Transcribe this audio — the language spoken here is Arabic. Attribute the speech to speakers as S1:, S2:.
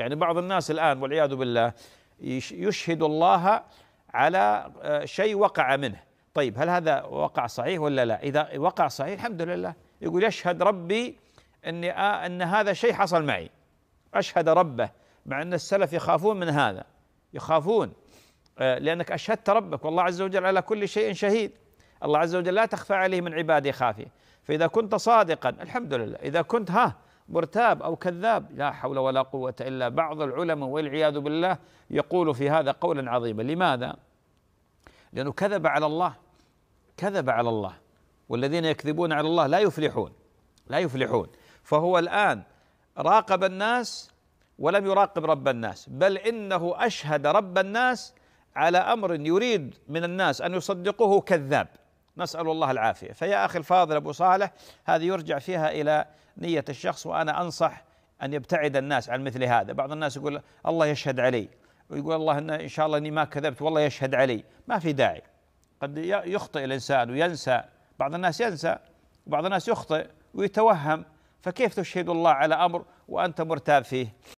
S1: يعني بعض الناس الآن والعياذ بالله يشهد الله على آه، شيء وقع منه طيب هل هذا وقع صحيح ولا لا إذا وقع صحيح الحمد لله يقول يشهد ربي أني آه أن هذا شيء حصل معي أشهد ربه مع أن السلف يخافون من هذا يخافون آه، لأنك أشهدت ربك والله عز وجل على كل شيء شهيد الله عز وجل لا تخفى عليه من عباده خافية فإذا كنت صادقا الحمد لله إذا كنت ها مرتاب أو كذاب لا حول ولا قوة إلا بعض العلماء والعياذ بالله يقول في هذا قولا عظيما لماذا؟ لأنه كذب على الله كذب على الله والذين يكذبون على الله لا يفلحون لا يفلحون فهو الآن راقب الناس ولم يراقب رب الناس بل إنه أشهد رب الناس على أمر يريد من الناس أن يصدقوه كذاب نسأل الله العافية فيا أخي الفاضل أبو صالح هذه يرجع فيها إلى نية الشخص وأنا أنصح أن يبتعد الناس عن مثل هذا بعض الناس يقول الله يشهد علي ويقول الله إن, إن شاء الله أني ما كذبت والله يشهد علي ما في داعي قد يخطئ الإنسان وينسى بعض الناس ينسى وبعض الناس يخطئ ويتوهم فكيف تشهد الله على أمر وأنت مرتاب فيه